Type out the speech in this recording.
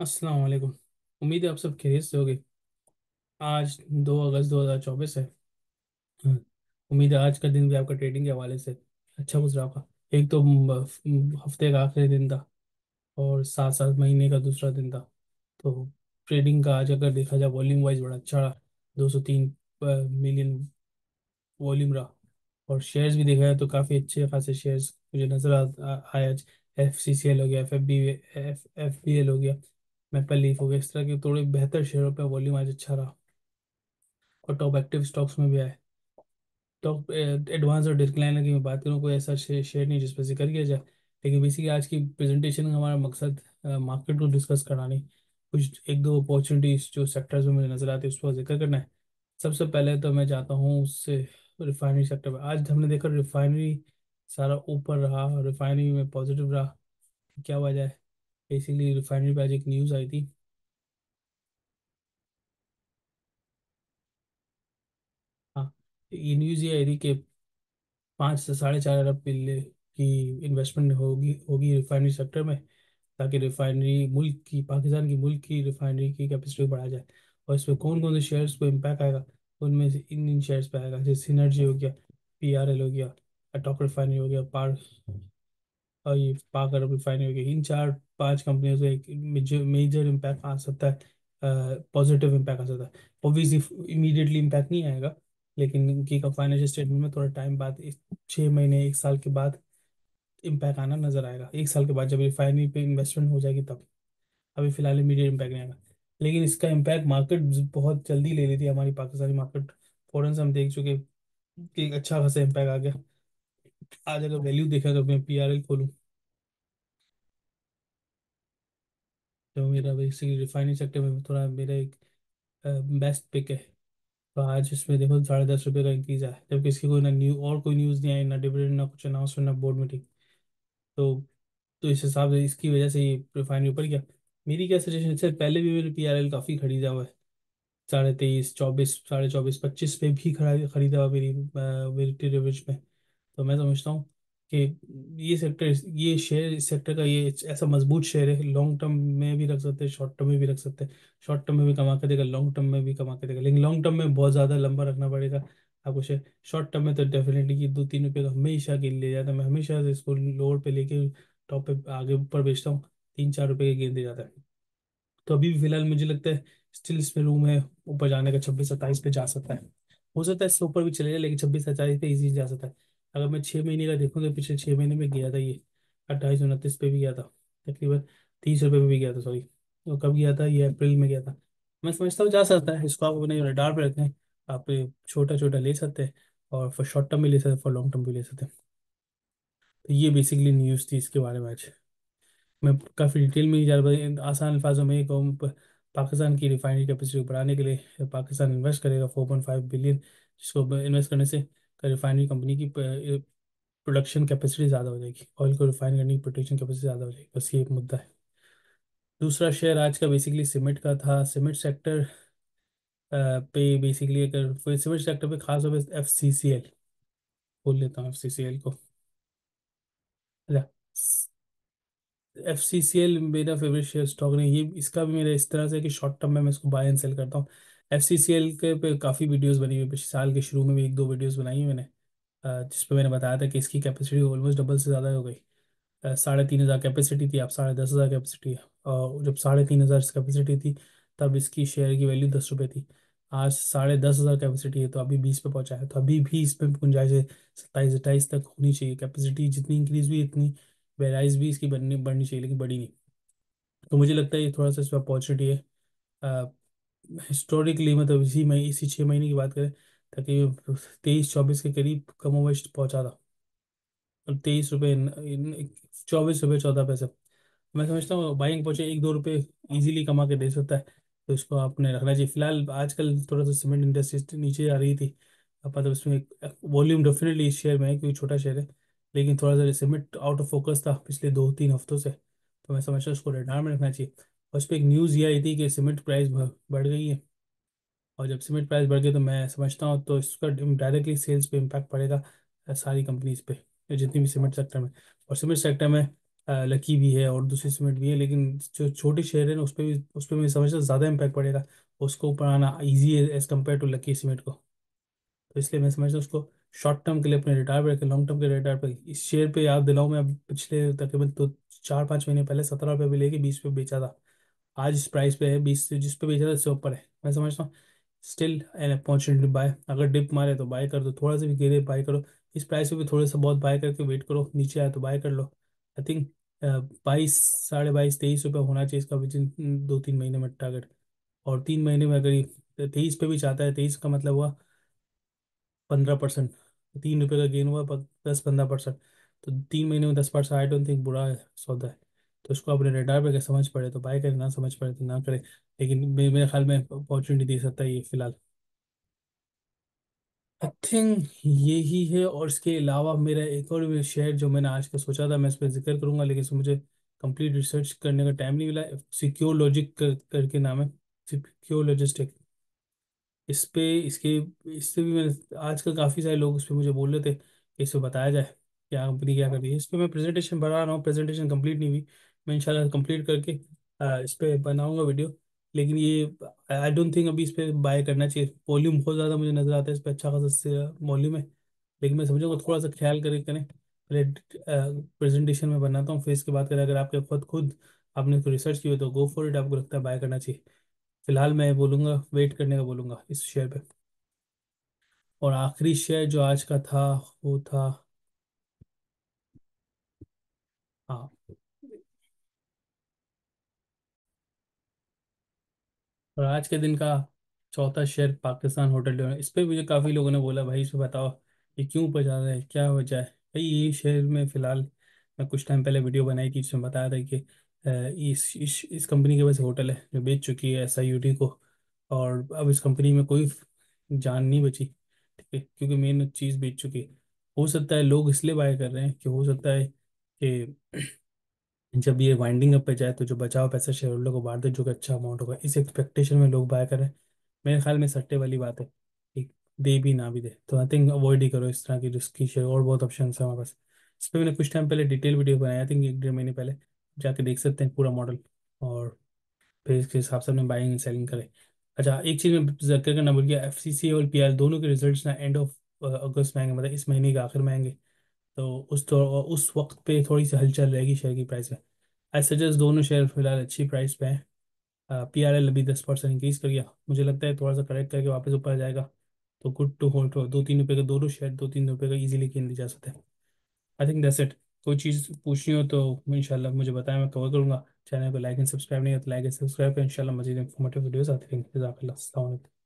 अस्सलाम वालेकुम उम्मीद है आप सब खैरियत से होंगे आज दो अगस्त दो हजार चौबीस है हाँ, उम्मीद है आज का दिन भी आपका ट्रेडिंग के हवाले से अच्छा गुजरा होगा एक तो हफ्ते का आखिरी दिन था और सात सात महीने का दूसरा दिन था तो ट्रेडिंग का आज अगर देखा जाए वॉल्यूम वाइज बड़ा अच्छा रहा दो सौ तीन मिलियन वॉल्यूम रहा और शेयर्स भी देखा जाए तो काफ़ी अच्छे खासे शेयर्स मुझे नज़र आए आज एफ सी सी एल हो गया F F B F F B L हो गया मेपल लीफ हो गया इस तरह के थोड़े बेहतर शेयरों पे वॉल्यूम आज अच्छा रहा और टॉप एक्टिव स्टॉक्स में भी आए टॉप एडवांस और डिक्लाइनर की मैं बात करूँ कोई ऐसा शेयर नहीं जिस पर जिक्र किया जाए लेकिन बेसिकली आज की प्रेजेंटेशन का हमारा मकसद मार्केट को डिस्कस करना नहीं कुछ एक दो अपॉर्चुनिटीज जो सेक्टर्स में मुझे नजर आती है उस पर जिक्र करना है सबसे पहले तो मैं जाता हूँ उससे रिफाइनरी सेक्टर में आज हमने देखा रिफाइनरी सारा ऊपर रहा रिफाइनरी में पॉजिटिव रहा क्या वजह है बेसिकली रिफाइनरी पे आज एक न्यूज़ आई थी हाँ ये न्यूज़ ये आई थी कि पाँच से साढ़े चार अरब पिल्ले की इन्वेस्टमेंट होगी होगी रिफाइनरी सेक्टर में ताकि रिफाइनरी मुल्क की पाकिस्तान की मुल्क की रिफाइनरी की कैपेसिटी बढ़ा जाए और इस पर कौन कौन से शेयर्स को इम्पैक्ट आएगा उनमें से इन इन शेयर्स पे आएगा जैसे सिनर्जी हो गया पी हो गया अटॉक रिफाइनरी हो गया पार और ये पाकर रिफाइनरी इन चार पांच कंपनियों से एक मेजर इम्पैक्ट आ सकता है पॉजिटिव इम्पैक्ट आ सकता है ऑब्वियसली इमीडिएटली इम्पैक्ट नहीं आएगा लेकिन इनकी का फाइनेंशियल स्टेटमेंट में थोड़ा टाइम बाद छः महीने एक साल के बाद इम्पैक्ट आना नजर आएगा एक साल के बाद जब रिफाइनरी पे इन्वेस्टमेंट हो जाएगी तब अभी फिलहाल इमीडिएट इम्पैक्ट नहीं आएगा लेकिन इसका इम्पैक्ट मार्केट बहुत जल्दी ले लेती है हमारी पाकिस्तानी मार्केट फ़ौरन से हम देख चुके कि अच्छा खासा इम्पैक्ट आ गया आज अगर वैल्यू देखा तो मैं पी आर एल खोलूँ तो मेरा बेसिकली रिफाइनिंग सेक्टर में थोड़ा मेरा एक बेस्ट पिक है तो आज इसमें देखो साढ़े दस रुपये का इंक्रीज आया जब किसी कोई ना न्यू और कोई न्यूज़ नहीं आई ना डिविडेंड ना कुछ अनाउंसमेंट ना बोर्ड मीटिंग तो तो इस हिसाब से इसकी वजह से ये रिफाइनरी ऊपर गया मेरी क्या सजेशन सर पहले भी मेरे पी काफ़ी खरीदा हुआ है साढ़े तेईस चौबीस साढ़े चौबीस पच्चीस पे भी खड़ा खरीदा हुआ मेरी मेरी टेवरेज में तो मैं समझता हूँ कि ये सेक्टर ये शेयर इस सेक्टर का ये ऐसा मजबूत शेयर है लॉन्ग टर्म में भी रख सकते हैं शॉर्ट टर्म में भी रख सकते हैं शॉर्ट टर्म में भी कमा के देगा लॉन्ग टर्म में भी कमा के देगा लेकिन लॉन्ग टर्म में बहुत ज़्यादा लंबा रखना पड़ेगा आपको शेयर शॉर्ट टर्म में तो डेफिनेटली ये दो तीन रुपये का तो हमेशा गेंद ले जाता है मैं हमेशा इसको लोअर पे लेके टॉप पे आगे ऊपर बेचता हूँ तीन चार रुपये का गेंद दे जाता है तो अभी भी फिलहाल मुझे लगता है स्टिल इसमें रूम है ऊपर जाने का छब्बीस सत्ताईस पे जा सकता है हो सकता है इससे ऊपर भी चले जाए लेकिन छब्बीस सत्ताईस पे इजी जा सकता है अगर मैं छः महीने का देखूँ तो पिछले छः महीने में गया था ये अट्ठाईस उनतीस पे भी गया था तकरीबन तीस रुपये पे भी गया था सॉरी तो कब गया था ये अप्रैल में गया था मैं समझता हूँ जा सकता है इसको आप अपने डार पर रखें आप छोटा छोटा ले सकते हैं और फॉर शॉर्ट टर्म भी ले सकते हैं फॉर लॉन्ग टर्म भी ले सकते हैं तो ये बेसिकली न्यूज़ थी इसके बारे में आज मैं काफ़ी डिटेल में जा रहा आसान अल्फाजों में एक पाकिस्तान की रिफाइनरी कैपेसिटी बढ़ाने के लिए पाकिस्तान इन्वेस्ट करेगा फोर पॉइंट फाइव बिलियन जिसको इन्वेस्ट करने से रिफाइनरी कंपनी की प्रोडक्शन कैपेसिटी ज़्यादा हो जाएगी ऑयल को रिफाइन करने की प्रोडक्शन कैपेसिटी ज़्यादा हो जाएगी बस ये एक मुद्दा है दूसरा शेयर आज का बेसिकली सीमेंट का था सीमेंट सेक्टर पे बेसिकली अगर सीमेंट सेक्टर पे खास तौर पर एफ सी सी एल बोल लेता हूँ एफ सी सी एल को एफ सी सी एल मेरा फेवरेट शेयर स्टॉक नहीं ये इसका भी मेरा इस तरह से कि शॉर्ट टर्म में मैं इसको बाय एंड सेल करता हूँ एफ सी सी एल के पे काफ़ी वीडियोस बनी हुई पिछले साल के शुरू में भी एक दो वीडियोस बनाई हुई मैंने जिस पे मैंने बताया था कि इसकी कैपेसिटी ऑलमोस्ट डबल से ज़्यादा हो गई साढ़े तीन हज़ार कैपेसिटी थी अब साढ़े दस हज़ार कैपेसिटी है और जब साढ़े तीन हज़ार कैपेसिटी थी तब इसकी शेयर की वैल्यू दस रुपये थी आज साढ़े दस हज़ार कैपेसिटी है तो अभी बीस पे पहुँचा है तो अभी भी इसमें गुंजाइश है सत्ताईस अट्ठाईस तक होनी चाहिए कैपेसिटी जितनी इंक्रीज़ हुई इतनी वेराइज भी इसकी बननी बढ़नी चाहिए लेकिन बढ़ी नहीं तो मुझे लगता है ये थोड़ा सा इस पर अपॉर्चुनिटी है हिस्टोरिकली मतलब इसी महीने इसी छः महीने की बात करें ताकि तेईस चौबीस के करीब कमोवेश पहुंचा था और तेईस रुपये चौबीस रुपये चौदह पैसे मैं समझता हूँ बाइंग पहुँचे एक दो रुपये ईजिली कमा के दे सकता है तो इसको आपने रखना चाहिए फिलहाल आजकल थोड़ा सा सीमेंट इंडस्ट्री नीचे आ रही थी मतलब इसमें वॉल्यूम डेफिनेटली इस शेयर में है क्योंकि छोटा शेयर है लेकिन थोड़ा सा सीमेंट आउट ऑफ फोकस था पिछले दो तीन हफ्तों से तो मैं समझता हूँ उसको रिटायरमेंट में रखना चाहिए उस पर एक न्यूज़ ये आई थी कि सीमेंट प्राइस बढ़ गई है और जब सीमेंट प्राइस बढ़ गई तो मैं समझता हूँ तो इसका डायरेक्टली सेल्स पे इम्पैक्ट पड़ेगा सारी कंपनीज पे जितनी भी सीमेंट सेक्टर में और सीमेंट सेक्टर में लकी भी है और दूसरी सीमेंट भी है लेकिन जो छोटे शहर हैं उस पर भी उस पर मैं समझता ज़्यादा इम्पैक्ट पड़ेगा उसको ऊपर आना ईजी है as compare to Lucky cement को तो इसलिए मैं समझता हूँ उसको शॉर्ट टर्म के लिए अपने रिटायर पर लॉन्ग टर्म के रिटायर पर इस शेयर पे याद दिलाऊँ मैं पिछले तकरीबन तो चार पाँच महीने पहले सत्रह रुपये पर लेके बीस रुपये बेचा था आज इस प्राइस पे है बीस जिस पे बेचा था इससे ऊपर है मैं समझता हूँ स्टिल एन अपॉर्चुनिटी बाय अगर डिप मारे तो बाय कर दो थोड़ा सा भी गिरे बाय करो इस प्राइस पे भी थोड़ा सा बहुत बाय करके वेट करो नीचे आए तो बाय कर लो आई थिंक uh, बाईस साढ़े बाईस तेईस रुपये होना चाहिए इसका विद इन दो तीन महीने में टारगेट और तीन महीने में अगर ये तेईस पे भी चाहता है तेईस का मतलब हुआ पंद्रह परसेंट तीन रुपये का गेन हुआ दस पंद्रह परसेंट तो तीन महीने में दस परसेंट आई डोंट थिंक बुरा सौदा है तो उसको अपने रेडार पे समझ पड़े तो बाय करे ना समझ पड़े तो ना करें लेकिन मेरे ख्याल में अपॉर्चुनिटी दे सकता है ये फिलहाल आई थिंक यही है और इसके अलावा मेरा एक और शेयर जो मैंने आज का सोचा था मैं इस पर जिक्र करूंगा लेकिन मुझे कंप्लीट रिसर्च करने का टाइम नहीं मिला सिक्योर लॉजिक कर, करके नाम है सिक्योर लॉजिस्टिक इस पे इसके इससे भी मैंने आज कल काफ़ी सारे लोग उस पर मुझे बोल रहे थे कि इस पर बताया जाए क्या कंपनी क्या कर रही है इस पर मैं प्रेजेंटेशन बना रहा हूँ प्रेजेंटेशन कंप्लीट नहीं हुई मैं इंशाल्लाह कंप्लीट करके इस पर बनाऊंगा वीडियो लेकिन ये आई डोंट थिंक अभी इस पर बाय करना चाहिए वॉल्यूम बहुत ज़्यादा मुझे नज़र आता है इस पर अच्छा खासा वॉल्यूम है लेकिन मैं समझूँगा थोड़ा सा ख्याल करें करें पहले प्रेजेंटेशन में बनाता हूँ फिर इसके बाद करें अगर आपके खुद खुद आपने उसको रिसर्च की हो तो गो फॉर इट आपको लगता है बाय करना चाहिए फिलहाल मैं बोलूँगा वेट करने का बोलूँगा इस शेयर पर और आखिरी शेयर जो आज का था वो था हाँ और आज के दिन का चौथा शेयर पाकिस्तान होटल इस पर मुझे काफ़ी लोगों ने बोला भाई इस बताओ ये क्यों ऊपर जा रहा है क्या वजह है भाई ये शेयर में फ़िलहाल मैं कुछ टाइम पहले वीडियो बनाई थी जिसमें बताया था कि इस इस इस कंपनी के पास होटल है जो बेच चुकी है एस को और अब इस कंपनी में कोई जान नहीं बची ठीक है क्योंकि मेन चीज़ बेच चुकी है हो सकता है लोग इसलिए बाय कर रहे हैं कि हो सकता है कि जब ये वाइंडिंग अप पे जाए तो जो बचा हुआ पैसा शेयर होल्डर को बांट दे जो कि अच्छा अमाउंट होगा इस एक्सपेक्टेशन में लोग बाय करें मेरे ख्याल में सट्टे वाली बात है ठीक दे भी ना भी दे तो आई थिंक अवॉइड ही करो इस तरह की रिस्की शेयर और बहुत ऑप्शन है हमारे पास इस पर मैंने कुछ टाइम पहले डिटेल वीडियो बनाया आई थिंक एक डेढ़ महीने पहले जाके देख सकते हैं पूरा मॉडल और फिर इसके हिसाब से अपने बाइंग एंड सेलिंग करें अच्छा एक चीज़ में जिक्र करना भूल गया एफ और पी दोनों के रिजल्ट ना एंड ऑफ अगस्त में आएंगे मतलब इस महीने के आखिर में आएंगे तो उस तो, उस वक्त पे थोड़ी सी हलचल रहेगी शेयर की प्राइस में आई सजेस्ट दोनों शेयर फिलहाल अच्छी प्राइस पे हैं पी आर एल अभी दस परसेंट इंक्रीज़ कर गया मुझे लगता है थोड़ा सा करेक्ट करके वापस ऊपर जाएगा तो गुड टू होल्ड दो तीन रुपये का दोनों शेयर दो तीन रुपये का ईजिली खेल जा सकते हैं आई थिंक दैट्स इट कोई चीज़ पूछनी हो तो शाला मुझे बताएं मैं कवर करूँगा चैनल को लाइक एंड सब्सक्राइब नहीं हो तो लाइक एंड सब्सक्राइब करें शाला मजीद इन्फॉर्मेटिव वीडियोज़ आते रहेंगे जजाकल्ला